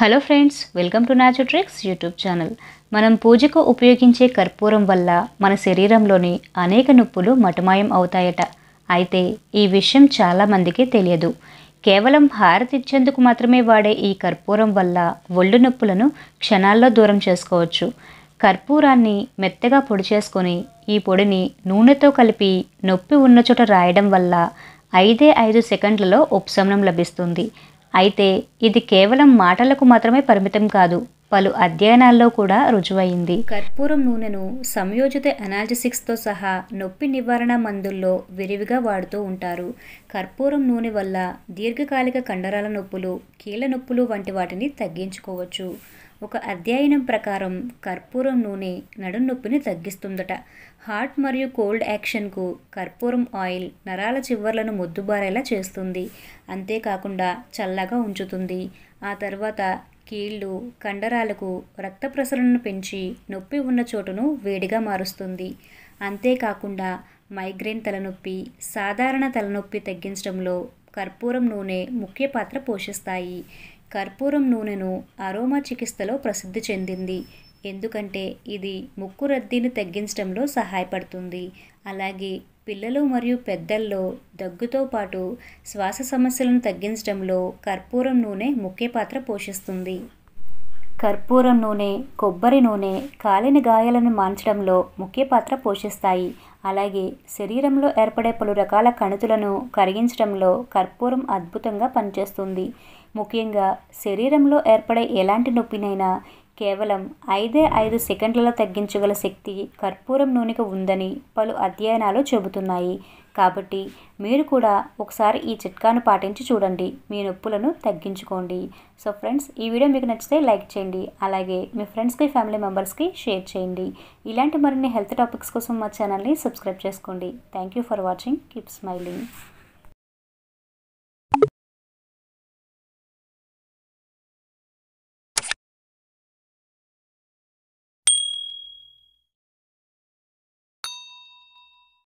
hello friends welcome to natural tricks YouTube channel మనం పూజకు ఉపయోగించే కర్పూరం వల్ల మన శరీరంలోని అనేక నొప్పులు మటుమాయం అవుతాయట అయితే ఈ విషయం చాలామందికి తెలియదు కేవలం హారతి ఇచ్చేందుకు మాత్రమే వాడే ఈ కర్పూరం వల్ల ఒళ్ళు నొప్పులను క్షణాల్లో దూరం చేసుకోవచ్చు కర్పూరాన్ని మెత్తగా పొడి చేసుకొని ఈ పొడిని నూనెతో కలిపి నొప్పి ఉన్న చోట రాయడం వల్ల ఐదే ఐదు సెకండ్లలో ఉపశమనం లభిస్తుంది అయితే ఇది కేవలం మాటలకు మాత్రమే పరిమితం కాదు పలు అధ్యయనాల్లో కూడా రుజువైంది కర్పూరం నూనెను సంయోజిత అనాలజిసిక్స్తో సహా నొప్పి నివారణ మందుల్లో విరివిగా వాడుతూ ఉంటారు కర్పూరం నూనె వల్ల దీర్ఘకాలిక కండరాల నొప్పులు కీళ్ళ నొప్పులు వంటి వాటిని తగ్గించుకోవచ్చు ఒక అధ్యయనం ప్రకారం కర్పూరం నూనె నడుం నొప్పిని తగ్గిస్తుందట హార్ట్ మరియు కోల్డ్ యాక్షన్కు కర్పూరం ఆయిల్ నరాల చివర్లను మొద్దుబారేలా చేస్తుంది అంతేకాకుండా చల్లగా ఉంచుతుంది ఆ తర్వాత కీళ్ళు కండరాలకు రక్త ప్రసరణను పెంచి నొప్పి ఉన్న చోటును వేడిగా మారుస్తుంది అంతేకాకుండా మైగ్రేన్ తలనొప్పి సాధారణ తలనొప్పి తగ్గించడంలో కర్పూరం నూనె ముఖ్య పాత్ర పోషిస్తాయి కర్పూరం నూనెను అరోమా చికిత్సలో ప్రసిద్ధి చెందింది ఎందుకంటే ఇది ముక్కు రద్దీని తగ్గించడంలో సహాయపడుతుంది అలాగే పిల్లలు మరియు పెద్దల్లో దగ్గుతో పాటు శ్వాస సమస్యలను తగ్గించడంలో కర్పూరం నూనె ముఖ్య పాత్ర పోషిస్తుంది కర్పూరం నూనె కొబ్బరి నూనె కాలిన గాయాలను మాంచడంలో ముఖ్య పాత్ర పోషిస్తాయి అలాగే శరీరంలో ఏర్పడే పలు రకాల కణితులను కరిగించడంలో కర్పూరం అద్భుతంగా పనిచేస్తుంది ముఖ్యంగా శరీరంలో ఏర్పడే ఎలాంటి నొప్పినైనా కేవలం ఐదే ఐదు సెకండ్లలో తగ్గించగల శక్తి కర్పూరం నూనెకు ఉందని పలు అధ్యయనాలు చెబుతున్నాయి కాబట్టి మీరు కూడా ఒకసారి ఈ చిట్కాను పాటించి చూడండి మీ నొప్పులను తగ్గించుకోండి సో ఫ్రెండ్స్ ఈ వీడియో మీకు నచ్చితే లైక్ చేయండి అలాగే మీ ఫ్రెండ్స్కి ఫ్యామిలీ మెంబర్స్కి షేర్ చేయండి ఇలాంటి మరిన్ని హెల్త్ టాపిక్స్ కోసం మా ఛానల్ని సబ్స్క్రైబ్ చేసుకోండి thank you for watching keep smiling